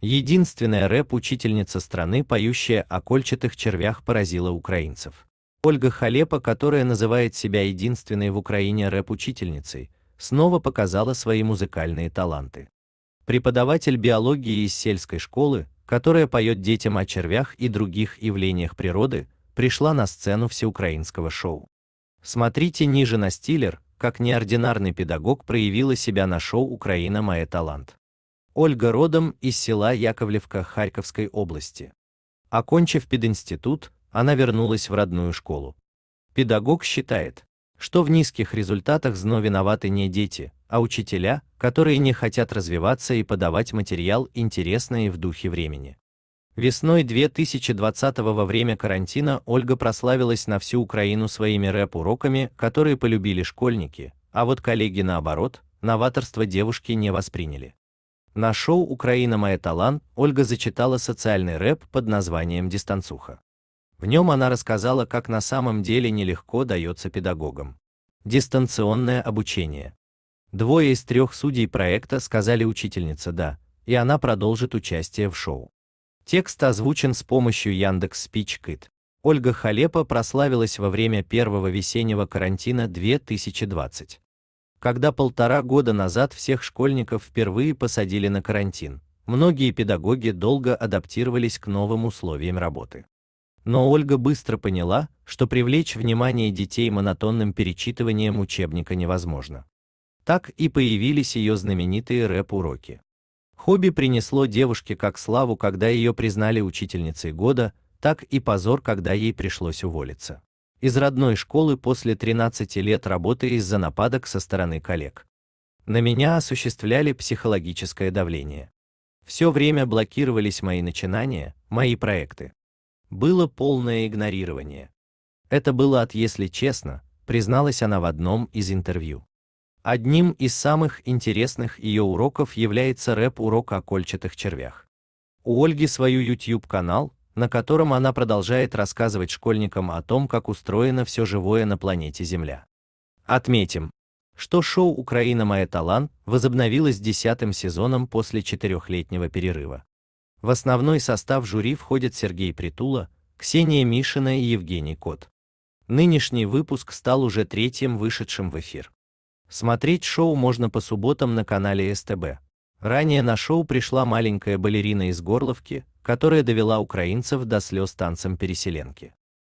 Единственная рэп-учительница страны, поющая о кольчатых червях, поразила украинцев. Ольга Халепа, которая называет себя единственной в Украине рэп-учительницей, снова показала свои музыкальные таланты. Преподаватель биологии из сельской школы, которая поет детям о червях и других явлениях природы, пришла на сцену всеукраинского шоу. Смотрите ниже на стилер, как неординарный педагог проявила себя на шоу «Украина. Моя талант». Ольга родом из села Яковлевка Харьковской области. Окончив пединститут, она вернулась в родную школу. Педагог считает, что в низких результатах зно виноваты не дети, а учителя, которые не хотят развиваться и подавать материал интересный в духе времени. Весной 2020 во время карантина Ольга прославилась на всю Украину своими рэп-уроками, которые полюбили школьники, а вот коллеги наоборот, новаторство девушки не восприняли. На шоу «Украина. Моя талант» Ольга зачитала социальный рэп под названием «Дистанцуха». В нем она рассказала, как на самом деле нелегко дается педагогам. Дистанционное обучение. Двое из трех судей проекта сказали учительнице «да», и она продолжит участие в шоу. Текст озвучен с помощью Яндекс Спичкит. Ольга Халепа прославилась во время первого весеннего карантина 2020 когда полтора года назад всех школьников впервые посадили на карантин, многие педагоги долго адаптировались к новым условиям работы. Но Ольга быстро поняла, что привлечь внимание детей монотонным перечитыванием учебника невозможно. Так и появились ее знаменитые рэп-уроки. Хобби принесло девушке как славу, когда ее признали учительницей года, так и позор, когда ей пришлось уволиться из родной школы после 13 лет работы из-за нападок со стороны коллег. На меня осуществляли психологическое давление. Все время блокировались мои начинания, мои проекты. Было полное игнорирование. Это было от, если честно, призналась она в одном из интервью. Одним из самых интересных ее уроков является рэп-урок о кольчатых червях. У Ольги свою YouTube-канал, на котором она продолжает рассказывать школьникам о том, как устроено все живое на планете Земля. Отметим, что шоу «Украина. Моя талант» возобновилось десятым сезоном после четырехлетнего перерыва. В основной состав жюри входят Сергей Притула, Ксения Мишина и Евгений Кот. Нынешний выпуск стал уже третьим вышедшим в эфир. Смотреть шоу можно по субботам на канале СТБ. Ранее на шоу пришла маленькая балерина из Горловки, которая довела украинцев до слез танцем переселенки.